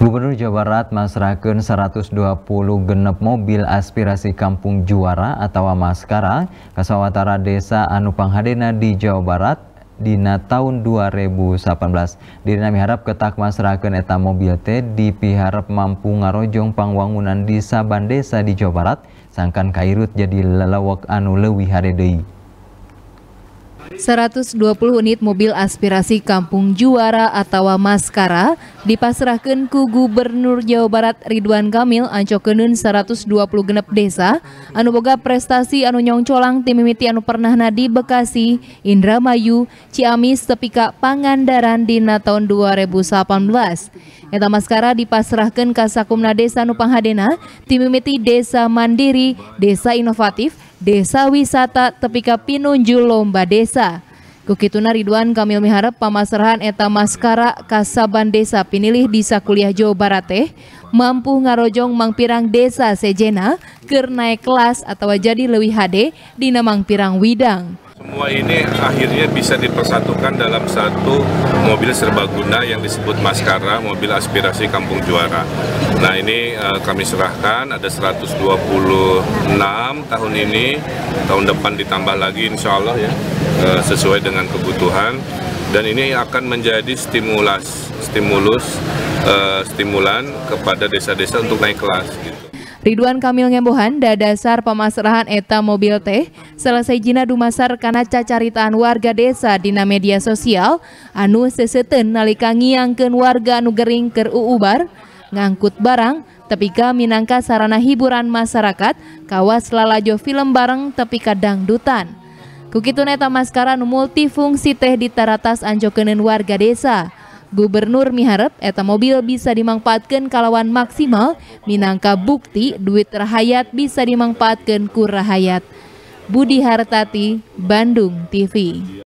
Gubernur Jawa Barat masrakeun 120 genep mobil aspirasi Kampung Juara atau Maskara kasawatara desa Anupanghadena Hadena di Jawa Barat dina tahun 2018 Dina miharap ketak masrakeun eta mobil T di piharap mampu ngarojong pangwangunan di saban desa di Jawa Barat sangkan kairut jadi lelawak anu lewi hadedei 120 unit mobil aspirasi Kampung Juara atau Maskara dipasrahkan ku Gubernur Jawa Barat Ridwan Kamil ancokeun 120 genep desa anu boga prestasi anu nyongcolang timimiti anu pernah nadi Bekasi, Indramayu, Ciamis tepika Pangandaran dina tahun 2018. Eta Maskara dipasrahkan ke Sakumna Desa Nupanghadena, timimiti Desa Mandiri, Desa Inovatif, Desa Wisata Tepika Pinunju Lomba Desa. Kukituna Ridwan Kamil miharap pamasrahan eta maskara kasaban desa pinilih di sakuliah Jawa Barat teh mampu ngarojong mangpirang desa sejena ker naik kelas atau jadi lebih HD di Mangpirang widang. Semua ini akhirnya bisa dipersatukan dalam satu mobil serbaguna yang disebut Maskara, mobil aspirasi Kampung Juara. Nah ini uh, kami serahkan ada 126 tahun ini, tahun depan ditambah lagi insya Allah ya, uh, sesuai dengan kebutuhan. Dan ini akan menjadi stimulus, stimulus, uh, stimulan kepada desa-desa untuk naik kelas gitu. Ridwan Kamil Ngembohan dasar pemasrahan eta mobil teh selesai jina dumasar karena cacaritaan warga desa dina media sosial anu seseten nalika ngiangken warga anu gering ker uubar ngangkut barang tepika minangka sarana hiburan masyarakat kawas lalajo film bareng tepika dangdutan. Kukitun eta maskara multifungsi teh ditaratas anjokenen warga desa. Gubernur miharep eta mobil bisa dimanfaatkan kalawan maksimal minangka bukti duit rahayat bisa dimanfaatkan ku rahayat. Budi Hartati, Bandung TV.